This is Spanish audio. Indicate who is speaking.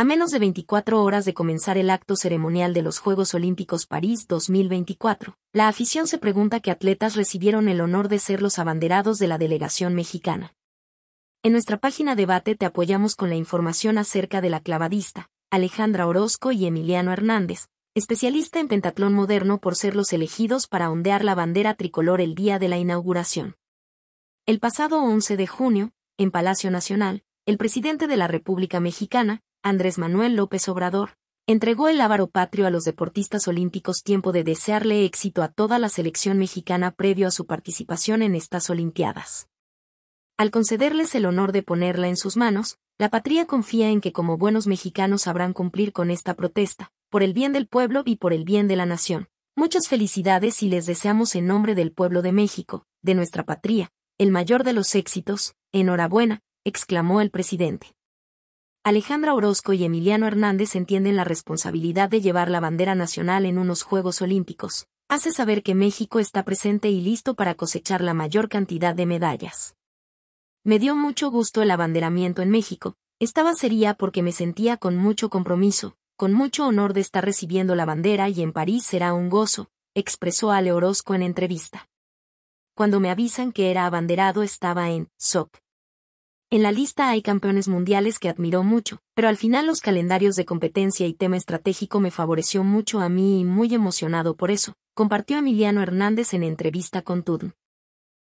Speaker 1: A menos de 24 horas de comenzar el acto ceremonial de los Juegos Olímpicos París 2024, la afición se pregunta qué atletas recibieron el honor de ser los abanderados de la delegación mexicana. En nuestra página Debate te apoyamos con la información acerca de la clavadista, Alejandra Orozco y Emiliano Hernández, especialista en pentatlón moderno por ser los elegidos para ondear la bandera tricolor el día de la inauguración. El pasado 11 de junio, en Palacio Nacional, el presidente de la República Mexicana, Andrés Manuel López Obrador, entregó el ávaro patrio a los deportistas olímpicos tiempo de desearle éxito a toda la selección mexicana previo a su participación en estas Olimpiadas. Al concederles el honor de ponerla en sus manos, la patria confía en que como buenos mexicanos sabrán cumplir con esta protesta, por el bien del pueblo y por el bien de la nación. Muchas felicidades y les deseamos en nombre del pueblo de México, de nuestra patria, el mayor de los éxitos, enhorabuena, exclamó el presidente. Alejandra Orozco y Emiliano Hernández entienden la responsabilidad de llevar la bandera nacional en unos Juegos Olímpicos. Hace saber que México está presente y listo para cosechar la mayor cantidad de medallas. Me dio mucho gusto el abanderamiento en México. Estaba sería porque me sentía con mucho compromiso, con mucho honor de estar recibiendo la bandera y en París será un gozo, expresó Ale Orozco en entrevista. Cuando me avisan que era abanderado estaba en SOC, en la lista hay campeones mundiales que admiró mucho, pero al final los calendarios de competencia y tema estratégico me favoreció mucho a mí y muy emocionado por eso, compartió Emiliano Hernández en entrevista con Tudn.